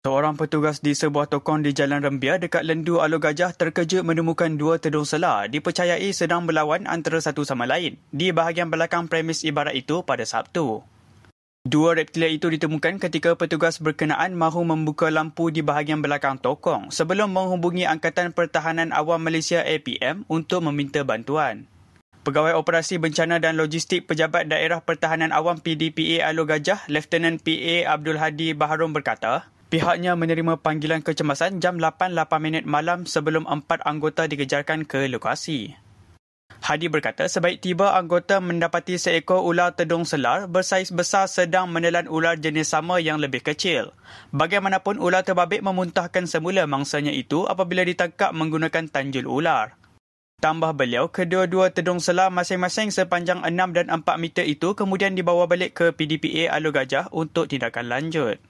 Seorang petugas di sebuah tokong di Jalan Rembia dekat Lendu Alu Gajah terkejut menemukan dua tedung selah dipercayai sedang berlawan antara satu sama lain di bahagian belakang premis ibarat itu pada Sabtu. Dua reptilia itu ditemukan ketika petugas berkenaan mahu membuka lampu di bahagian belakang tokong sebelum menghubungi Angkatan Pertahanan Awam Malaysia APM untuk meminta bantuan. Pegawai Operasi Bencana dan Logistik Pejabat Daerah Pertahanan Awam PDPA Alu Gajah, Lieutenant PA Abdul Hadi Baharum berkata, Pihaknya menerima panggilan kecemasan jam 8.08 minit malam sebelum empat anggota dikejarkan ke lokasi. Hadi berkata sebaik tiba anggota mendapati seekor ular tedung selar bersaiz besar sedang menelan ular jenis sama yang lebih kecil. Bagaimanapun ular terbabit memuntahkan semula mangsanya itu apabila ditangkap menggunakan tanjul ular. Tambah beliau, kedua-dua tedung selar masing-masing sepanjang 6 dan 4 meter itu kemudian dibawa balik ke PDPA Alu Gajah untuk tindakan lanjut.